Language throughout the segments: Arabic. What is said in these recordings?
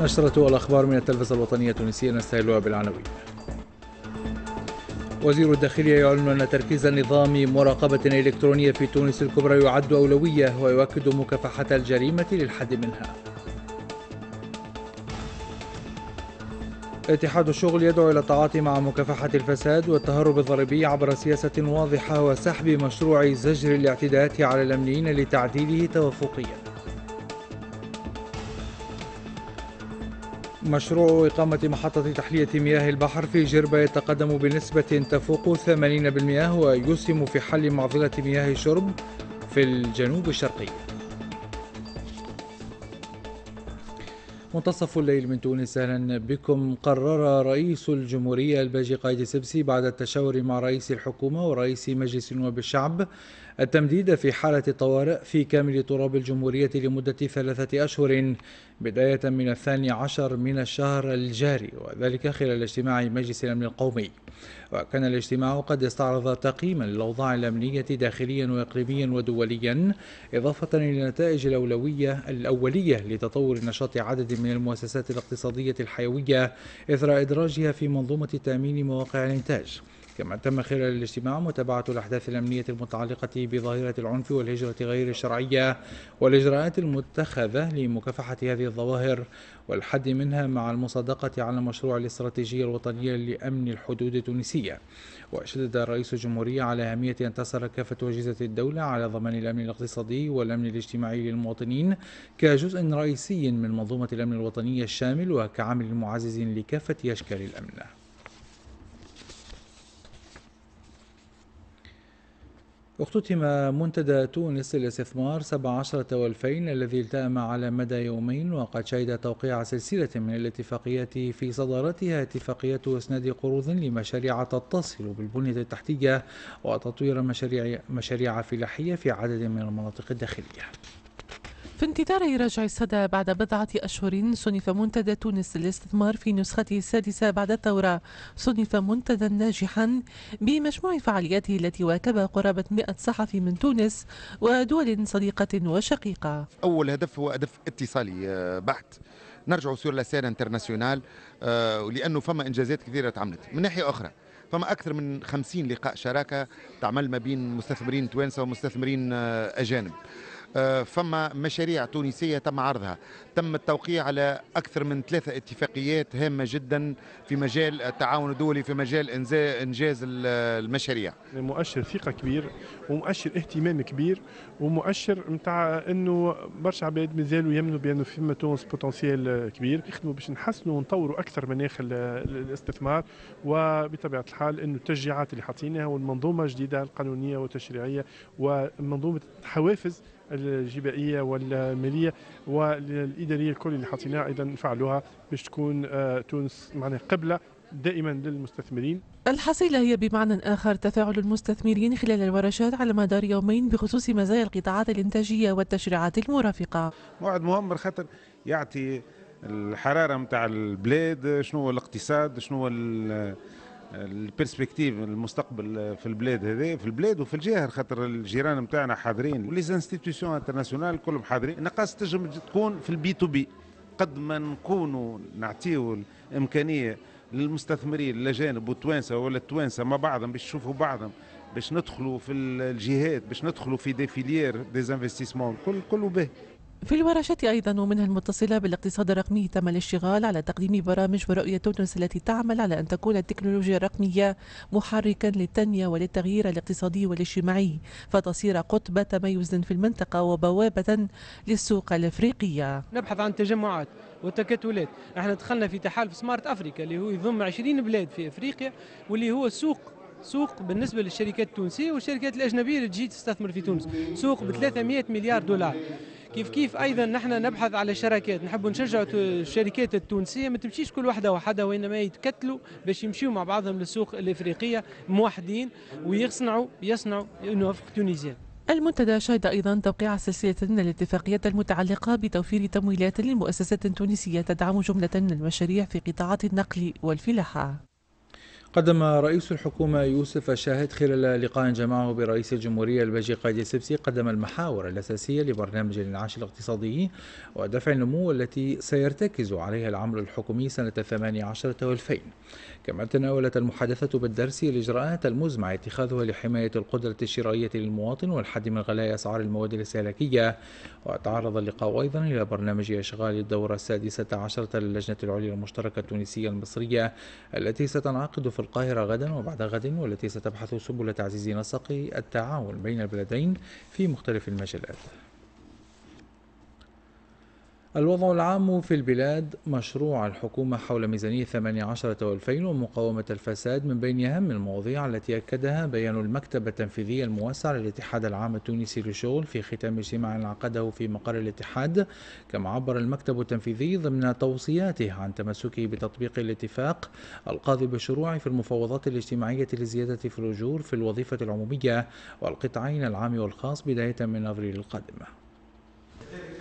نشرة الأخبار من التلفزة الوطنية التونسية نستهلها بالعناوين وزير الداخلية يعلن أن تركيز نظام مراقبة إلكترونية في تونس الكبرى يعد أولوية ويؤكد مكافحة الجريمة للحد منها اتحاد الشغل يدعو إلى التعاطي مع مكافحة الفساد والتهرب الضريبي عبر سياسة واضحة وسحب مشروع زجر الاعتداءات على الأمنيين لتعديله توافقياً مشروع إقامة محطة تحلية مياه البحر في جربة يتقدم بنسبة تفوق 80% ويسهم في حل معضلة مياه الشرب في الجنوب الشرقي منتصف الليل من تونس اهلا بكم قرر رئيس الجمهوريه الباجي قايد سبسي بعد التشاور مع رئيس الحكومه ورئيس مجلس نواب الشعب التمديد في حالة طوارئ في كامل تراب الجمهورية لمدة ثلاثة أشهر بداية من الثاني عشر من الشهر الجاري وذلك خلال اجتماع مجلس الأمن القومي وكان الاجتماع قد استعرض تقييما للأوضاع الأمنية داخليا وإقليميا ودوليا إضافة إلى النتائج الأولوية الأولية لتطور نشاط عدد من المؤسسات الاقتصادية الحيوية إثر إدراجها في منظومة تأمين مواقع الإنتاج كما تم خلال الاجتماع متابعة الأحداث الأمنية المتعلقة بظاهرة العنف والهجرة غير الشرعية والإجراءات المتخذة لمكافحة هذه الظواهر والحد منها مع المصادقة على مشروع الاستراتيجية الوطنية لأمن الحدود التونسية وشدد رئيس الجمهورية على أهمية أن تسر كافة أجهزة الدولة على ضمان الأمن الاقتصادي والأمن الاجتماعي للمواطنين كجزء رئيسي من منظومة الأمن الوطني الشامل وكعامل معزز لكافة أشكال الأمن اختتم منتدى تونس للاستثمار 17 و2000 الذي التأم على مدى يومين وقد شهد توقيع سلسلة من الاتفاقيات في صدارتها اتفاقية إسناد قروض لمشاريع تتصل بالبنية التحتية وتطوير مشاريع مشاريع فلاحية في عدد من المناطق الداخلية. في انتظار رجع الصدى بعد بضعة أشهر صنف منتدى تونس للاستثمار في نسخته السادسة بعد الثورة صنف منتدى ناجحا بمجموع فعالياته التي واكب قرابة 100 صحفي من تونس ودول صديقة وشقيقة أول هدف هو هدف اتصالي آه، بحت نرجع سور لسان انترناسيونال آه، لأنه فما إنجازات كثيرة تعملت من ناحية أخرى فما اكثر من 50 لقاء شراكه تعمل ما بين مستثمرين توانسه ومستثمرين آه، اجانب آه، فما مشاريع تونسية تم عرضها تم التوقيع على أكثر من ثلاثة اتفاقيات هامة جدا في مجال التعاون الدولي في مجال إنجاز المشاريع مؤشر ثقة كبير ومؤشر اهتمام كبير ومؤشر متاع أنه برشا عباد مازالوا يمنوا بأنه فيما تونس بوتنسيال كبير يخدموا باش نحسنوا ونطوروا أكثر مناخ الاستثمار وبطبيعة الحال أنه التشجيعات اللي حاطينها والمنظومة الجديدة القانونية والتشريعية ومنظومة حوافز الجبائيه والماليه والاداريه الكل اللي حطيناها ايضا فعلوها باش تكون آه، تونس معناها قبله دائما للمستثمرين الحصيلة هي بمعنى آخر تفاعل المستثمرين خلال الورشات على مدار يومين بخصوص مزايا القطاعات الإنتاجية والتشريعات المرافقة موعد مهم خاطر يعطي الحرارة متاع البلاد شنو هو الاقتصاد شنو هو البرسبكتيف المستقبل في البلاد هذا في البلاد وفي الجهه خاطر الجيران نتاعنا حاضرين ولي زانستيتيسيون انترناسيونال كلهم حاضرين نقص تنجم تكون في البي تو بي قد ما نكونوا نعطيو الامكانيه للمستثمرين الاجانب والتوانسه ولا التوانسه مع بعضهم باش يشوفوا بعضهم باش ندخلوا في الجهات باش ندخلوا في دي فيليير دي انفستيسمون الكل كله باهي في الورشة أيضا ومنها المتصلة بالاقتصاد الرقمي تم الاشتغال على تقديم برامج ورؤية تونس التي تعمل على أن تكون التكنولوجيا الرقمية محركا للتنمية وللتغيير الاقتصادي والاجتماعي فتصير قطب تميز في المنطقة وبوابة للسوق الأفريقية نبحث عن تجمعات وتكتلات احنا دخلنا في تحالف سمارت أفريكا اللي هو يضم 20 بلاد في أفريقيا واللي هو سوق سوق بالنسبة للشركات التونسية والشركات الأجنبية اللي تجي تستثمر في تونس سوق ب 300 مليار دولار كيف كيف ايضا نحن نبحث على شراكات نحب نشجع الشركات التونسيه ما تمشيش كل واحده وحدها وانما يتكتلوا باش يمشيوا مع بعضهم للسوق الافريقيه موحدين ويصنعوا يصنعوا نوافق تونسيه المنتدى شهد أيضا توقيع سلسلة من الاتفاقيات المتعلقة بتوفير تمويلات لمؤسسات تونسية تدعم جملة من المشاريع في قطاعات النقل والفلاحة قدم رئيس الحكومة يوسف الشاهد خلال لقاء جمعه برئيس الجمهورية البجي قايد السبسي قدم المحاور الأساسية لبرنامج الإنعاش الاقتصادي ودفع النمو التي سيرتكز عليها العمل الحكومي سنة 18 و2000 كما تناولت المحادثة بالدرس الإجراءات المزمع اتخاذها لحماية القدرة الشرائية للمواطن والحد من غلاء أسعار المواد الاستهلاكية وتعرض اللقاء أيضا إلى برنامج إشغال الدورة السادسة عشرة للجنة العليا المشتركة التونسية المصرية التي ستنعقد في في القاهرة غدا وبعد غد والتي ستبحث سبل تعزيز نسق التعاون بين البلدين في مختلف المجالات الوضع العام في البلاد مشروع الحكومة حول ميزانية 18 و2000 ومقاومة الفساد من بين أهم المواضيع التي أكدها بيان المكتب التنفيذي الموسع للاتحاد العام التونسي للشغل في ختام اجتماع عقده في مقر الاتحاد كما عبر المكتب التنفيذي ضمن توصياته عن تمسكه بتطبيق الاتفاق القاضي بالشروع في المفاوضات الاجتماعية لزيادة في الأجور في الوظيفة العمومية والقطاعين العام والخاص بداية من أبريل القادمة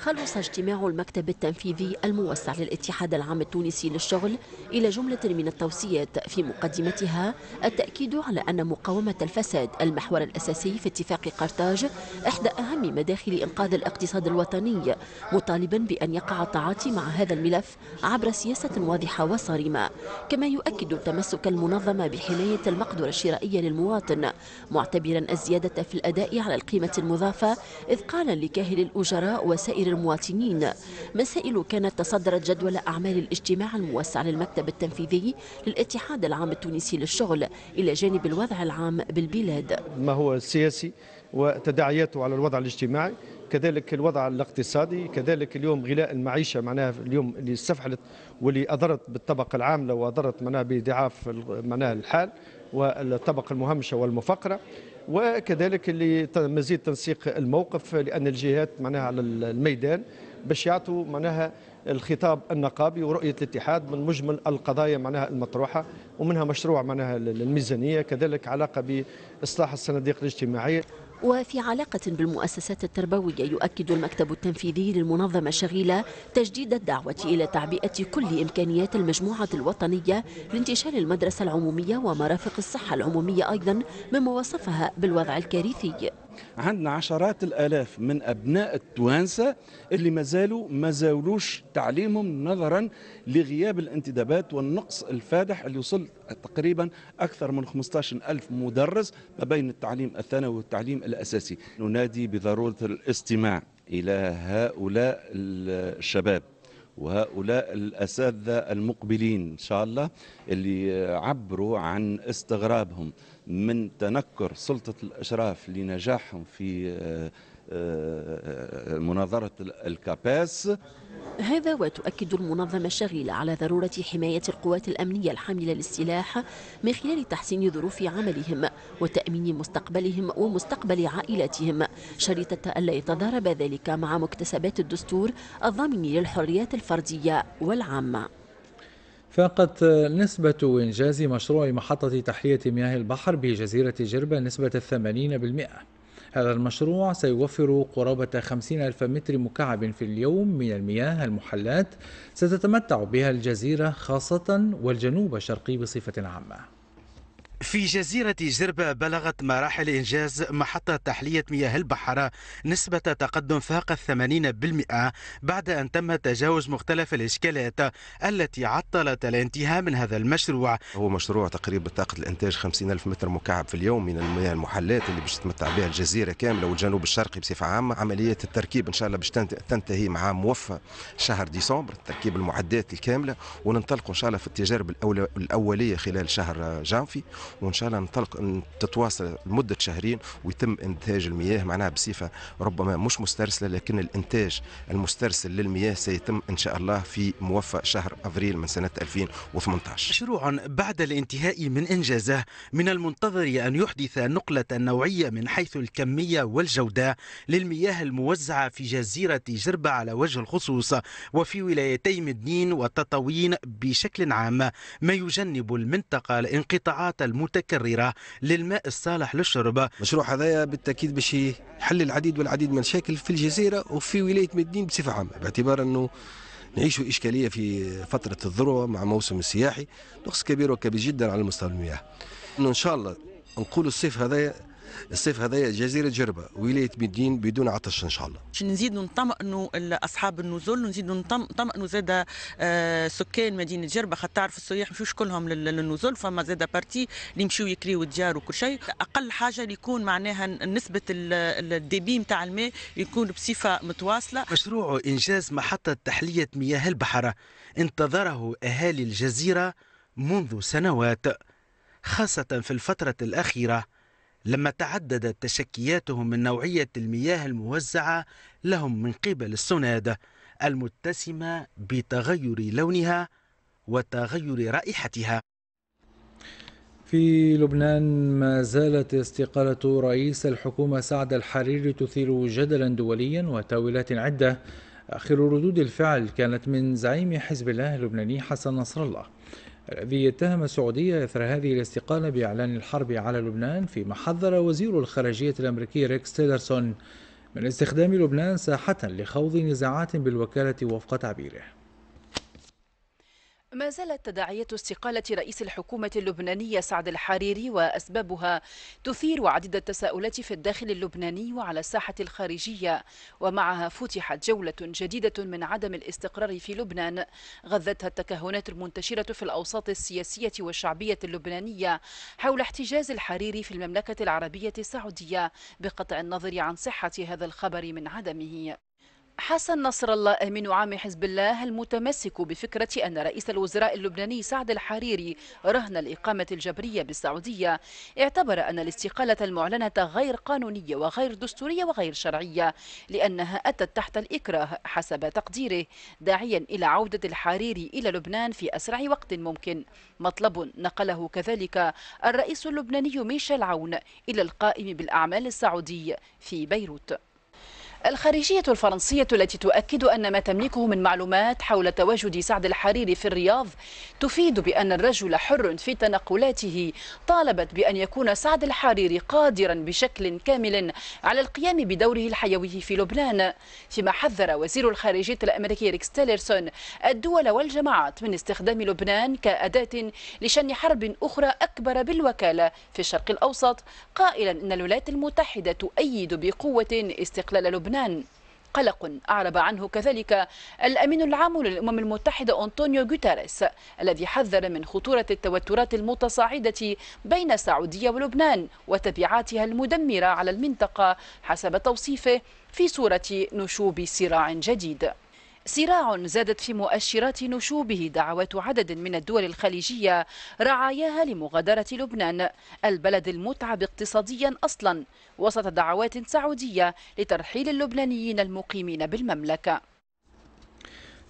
خلص اجتماع المكتب التنفيذي الموسع للاتحاد العام التونسي للشغل إلى جملة من التوصيات في مقدمتها التأكيد على أن مقاومة الفساد المحور الأساسي في اتفاق قرطاج إحدى أهم مداخل إنقاذ الاقتصاد الوطني مطالبا بأن يقع التعاطي مع هذا الملف عبر سياسة واضحة وصارمة كما يؤكد تمسك المنظمة بحماية المقدرة الشرائية للمواطن معتبرا الزيادة في الأداء على القيمة المضافة إذ قال لكاهل الأجراء وسائر وتفكير المواطنين مسائل كانت تصدرت جدول أعمال الاجتماع الموسع للمكتب التنفيذي للاتحاد العام التونسي للشغل إلى جانب الوضع العام بالبلاد ما هو السياسي وتداعياته على الوضع الاجتماعي كذلك الوضع الاقتصادي كذلك اليوم غلاء المعيشة معناها اليوم اللي استفحلت واللي أضرت بالطبقة العاملة وأضرت معناها بضعاف معناها الحال والطبقة المهمشة والمفقرة وكذلك مزيد تنسيق الموقف لان الجهات معناها على الميدان باش يعطوا معناها الخطاب النقابي ورؤيه الاتحاد من مجمل القضايا معناها المطروحه ومنها مشروع معناها الميزانيه كذلك علاقه باصلاح الصناديق الاجتماعيه وفي علاقة بالمؤسسات التربوية يؤكد المكتب التنفيذي للمنظمة الشغيلة تجديد الدعوة إلى تعبئة كل إمكانيات المجموعة الوطنية لانتشال المدرسة العمومية ومرافق الصحة العمومية أيضا مما وصفها بالوضع الكارثي عندنا عشرات الآلاف من أبناء التوانسة اللي مازالوا ما زالوش تعليمهم نظرا لغياب الانتدابات والنقص الفادح اللي وصل تقريبا أكثر من 15 ألف مدرس ما بين التعليم الثانوي والتعليم الأساسي ننادي بضرورة الاستماع إلى هؤلاء الشباب وهؤلاء الأساتذة المقبلين إن شاء الله اللي عبروا عن استغرابهم من تنكر سلطة الأشراف لنجاحهم في مناظرة الكاباس هذا وتؤكد المنظمة الشغيلة على ضرورة حماية القوات الأمنية الحاملة للسلاح من خلال تحسين ظروف عملهم وتأمين مستقبلهم ومستقبل عائلاتهم شريطة ألا يتضارب ذلك مع مكتسبات الدستور الضامن للحريات الفردية والعامة فاقت نسبة إنجاز مشروع محطة تحلية مياه البحر بجزيرة جربة نسبة 80% هذا المشروع سيوفر قرابة 50 ألف متر مكعب في اليوم من المياه المحلات ستتمتع بها الجزيرة خاصة والجنوب الشرقي بصفة عامة في جزيرة جربة بلغت مراحل إنجاز محطة تحلية مياه البحر نسبة تقدم فاق الثمانين بالمئة بعد أن تم تجاوز مختلف الإشكالات التي عطلت الانتهاء من هذا المشروع هو مشروع تقريب بطاقة الإنتاج خمسين ألف متر مكعب في اليوم من المياه المحلات اللي باش تتمتع بها الجزيرة كاملة والجنوب الشرقي بصفة عامة عملية التركيب إن شاء الله باش تنتهي مع موفى شهر ديسمبر تركيب المعدات الكاملة وننطلقوا إن شاء الله في التجارب الأولية خلال شهر جانفي وان شاء الله نطلق تتواصل لمده شهرين ويتم انتاج المياه معناها بصفه ربما مش مسترسله لكن الانتاج المسترسل للمياه سيتم ان شاء الله في موفى شهر افريل من سنه 2018. مشروع بعد الانتهاء من انجازه من المنتظر ان يحدث نقله نوعيه من حيث الكميه والجوده للمياه الموزعه في جزيره جربه على وجه الخصوص وفي ولايتي مدنين وتطاوين بشكل عام ما يجنب المنطقه الانقطاعات الم المتكررة للماء الصالح للشرب مشروع هذا بالتأكيد باش يحل العديد والعديد من المشاكل في الجزيرة وفي ولاية مدين بصفة عامة باعتبار أنه نعيشوا إشكالية في فترة الذروة مع موسم السياحي نقص كبير وكبير جدا على مستوى المياه أنه إن شاء الله نقول الصيف هذا الصيف هذايا جزيره جربه ولايه مدين بدون عطش ان شاء الله باش نزيدوا نطمئنوا اصحاب النزول ونزيدوا نطمئنوا زاد آه، سكان مدينه جربه خاطر تعرف السياح مشوش كلهم للنزول فما زاد بارتي اللي يمشيو يكريو الديار وكل شيء اقل حاجه اللي يكون معناها نسبه الديبي نتاع الماء يكون بصفه متواصله مشروع انجاز محطه تحليه مياه البحر انتظره اهالي الجزيره منذ سنوات خاصه في الفتره الاخيره لما تعددت تشكياتهم من نوعية المياه الموزعة لهم من قبل السناد المتسمة بتغير لونها وتغير رائحتها في لبنان ما زالت استقالة رئيس الحكومة سعد الحريري تثير جدلا دوليا وتاويلات عدة آخر ردود الفعل كانت من زعيم حزب الله اللبناني حسن نصر الله الذي اتهم السعودية إثر هذه الاستقالة بإعلان الحرب على لبنان فيما حذر وزير الخارجية الأمريكي ريكس تيلرسون من استخدام لبنان ساحة لخوض نزاعات بالوكالة وفق تعبيره ما زالت تداعيات استقالة رئيس الحكومة اللبنانية سعد الحريري وأسبابها تثير عديد التساؤلات في الداخل اللبناني وعلى الساحة الخارجية ومعها فتحت جولة جديدة من عدم الاستقرار في لبنان غذتها التكهنات المنتشرة في الأوساط السياسية والشعبية اللبنانية حول احتجاز الحريري في المملكة العربية السعودية بقطع النظر عن صحة هذا الخبر من عدمه حسن نصر الله أمين عام حزب الله المتمسك بفكرة أن رئيس الوزراء اللبناني سعد الحريري رهن الإقامة الجبرية بالسعودية اعتبر أن الاستقالة المعلنة غير قانونية وغير دستورية وغير شرعية لأنها أتت تحت الإكراه حسب تقديره داعيا إلى عودة الحريري إلى لبنان في أسرع وقت ممكن مطلب نقله كذلك الرئيس اللبناني ميشيل عون إلى القائم بالأعمال السعودي في بيروت الخارجية الفرنسية التي تؤكد أن ما تملكه من معلومات حول تواجد سعد الحريري في الرياض تفيد بأن الرجل حر في تنقلاته طالبت بأن يكون سعد الحريري قادرا بشكل كامل على القيام بدوره الحيوي في لبنان فيما حذر وزير الخارجية الأمريكي ريكس تيلرسون الدول والجماعات من استخدام لبنان كأداة لشن حرب أخرى أكبر بالوكالة في الشرق الأوسط قائلا أن الولايات المتحدة تؤيد بقوة استقلال لبنان لبنان قلق أعرب عنه كذلك الأمين العام للأمم المتحدة أنطونيو غوتاريس الذي حذر من خطورة التوترات المتصاعدة بين السعودية ولبنان وتبعاتها المدمرة على المنطقة حسب توصيفه في صورة نشوب صراع جديد صراع زادت في مؤشرات نشوبه دعوات عدد من الدول الخليجية رعاياها لمغادرة لبنان البلد المتعب اقتصاديا أصلا وسط دعوات سعودية لترحيل اللبنانيين المقيمين بالمملكة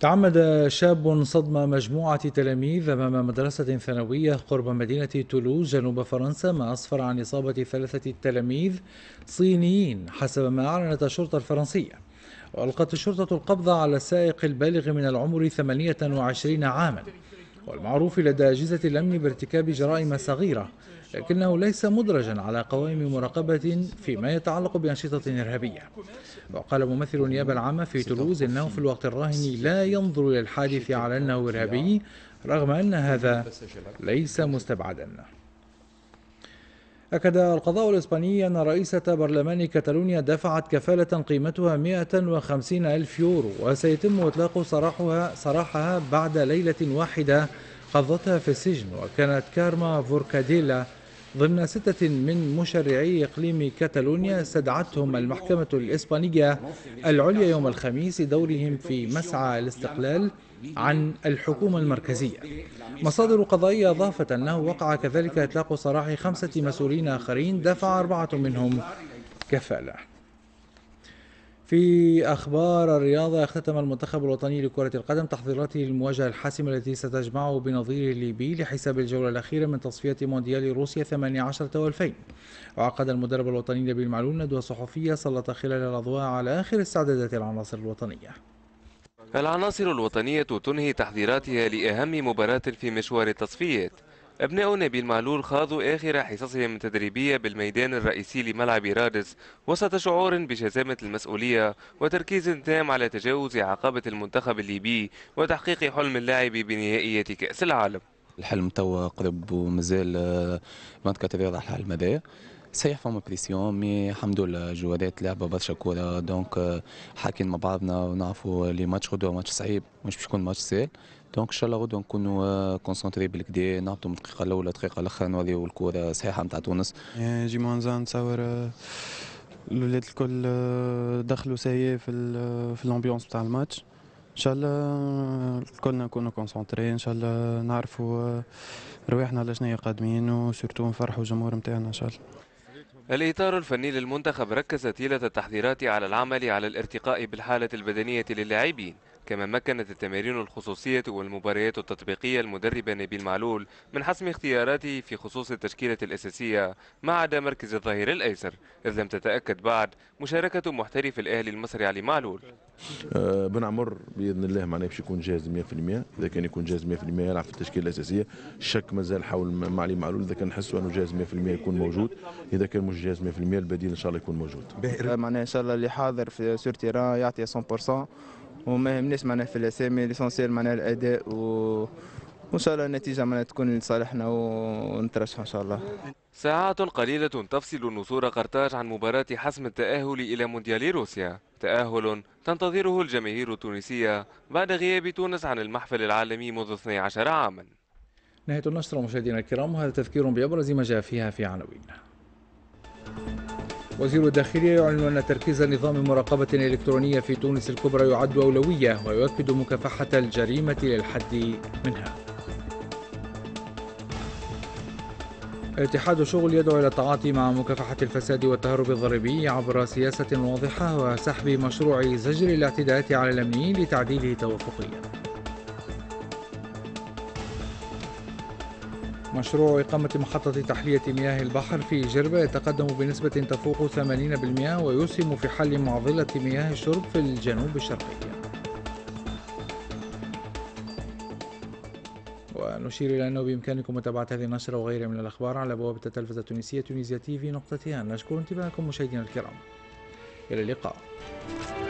تعمد شاب صدمة مجموعة تلاميذ أمام مدرسة ثانوية قرب مدينة تولوز جنوب فرنسا ما أسفر عن إصابة ثلاثة تلاميذ صينيين حسب ما أعلنت الشرطة الفرنسية وألقت الشرطة القبض على السائق البالغ من العمر 28 عاما والمعروف لدى أجهزة الأمن بارتكاب جرائم صغيرة لكنه ليس مدرجا على قوائم مراقبة فيما يتعلق بأنشطة إرهابية وقال ممثل النيابة العامة في تولوز أنه في الوقت الراهن لا ينظر إلى الحادث على أنه إرهابي رغم أن هذا ليس مستبعدا أكد القضاء الإسباني أن رئيسة برلمان كتالونيا دفعت كفالة قيمتها 150 ألف يورو وسيتم إطلاق سراحها, سراحها بعد ليلة واحدة قضتها في السجن وكانت كارما فوركاديلا ضمن ستة من مشرعي إقليم كاتالونيا استدعتهم المحكمة الإسبانية العليا يوم الخميس دورهم في مسعى الاستقلال عن الحكومة المركزية مصادر قضائية أضافت أنه وقع كذلك إطلاق سراح خمسة مسؤولين آخرين دفع أربعة منهم كفالة في أخبار الرياضة اختتم المنتخب الوطني لكرة القدم تحضيراته للمواجهة الحاسمة التي ستجمعه بنظيره الليبي لحساب الجولة الأخيرة من تصفية مونديال روسيا 18 و2000 وعقد المدرب الوطني نبيل معلول ندوة صحفية سلط خلال الأضواء على آخر استعدادات العناصر الوطنية العناصر الوطنية تنهي تحضيراتها لأهم مباراة في مشوار التصفيات أبناء نبيل معلول خاضوا آخر حصصهم التدريبية بالميدان الرئيسي لملعب رادس وسط شعور بشزامة المسؤولية وتركيز تام على تجاوز عقبة المنتخب الليبي وتحقيق حلم اللاعب بنهائية كأس العالم الحلم توا قرب ومازال آه، ما تكتب على الحلم هذايا صحيح فما بريسيون مي الحمد لله جوادات لعبه برشا كوره دونك آه، حاكين مع بعضنا ونعرفوا لي ماتش غدوه ماتش صعيب مش باش يكون ماتش سهل دونك ان شاء الله غدوه نكونوا كونسونتري آه، بالكدا نعطوا من الدقيقه الاولى الدقيقه الاخرى نوريو الكوره صحيحه نتاع تونس جي زان نتصور الولاد آه، الكل دخلوا سي في في الامبيونس نتاع الماتش ان شاء الله كلنا نكونوا كونسونتري ان شاء الله نعرفوا رواحنا على شنو قادمين وسورتو نفرحوا الجمهور نتاعنا ان شاء الله الإطار الفني للمنتخب ركز طيلة التحذيرات على العمل على الارتقاء بالحالة البدنية للاعبين كما مكنت التمارين الخصوصية والمباريات التطبيقية المدرب نبيل معلول من حسم اختياراته في خصوص التشكيلة الأساسية ما عدا مركز الظهير الأيسر إذ لم تتأكد بعد مشاركة محترف الأهلي المصري علي معلول آه بن عمر باذن الله معناه باش يكون جاهز 100% اذا كان يكون جاهز 100% يلعب في التشكيله الاساسيه الشك مازال حول مع علي معلول اذا كان نحسوا انه جاهز 100% يكون موجود اذا كان مش جاهز 100% البديل ان شاء الله يكون موجود آه، معناه ان شاء الله اللي حاضر في سور تيران يعطي 100% وما يهمنيش معناها في الاسامي ليسونسيال معناها الاداء و وان شاء الله النتيجه معناها تكون لصالحنا ونترشح ان شاء الله ساعات قليلة تفصل نصور قرطاج عن مباراة حسم التأهل إلى مونديال روسيا تأهل تنتظره الجماهير التونسية بعد غياب تونس عن المحفل العالمي منذ 12 عاما نهاية النشر مشاهدينا الكرام وهذا تذكير بأبرز ما جاء فيها في عناوين وزير الداخلية يعلن أن تركيز نظام مراقبة إلكترونية في تونس الكبرى يعد أولوية ويؤكد مكافحة الجريمة للحد منها اتحاد شغل يدعو إلى التعاطي مع مكافحة الفساد والتهرب الضريبي عبر سياسة واضحة وسحب مشروع زجر الاعتداءات على الأمنيين لتعديله توافقيا مشروع إقامة محطة تحلية مياه البحر في جربة يتقدم بنسبة تفوق 80% ويسهم في حل معضلة مياه الشرب في الجنوب الشرقي ونشير إلى أنه بإمكانكم متابعة هذه النشرة وغيرها من الأخبار على بوابة التلفزة التونسية تونيزيا تي في نشكر انتباهكم مشاهدينا الكرام إلى اللقاء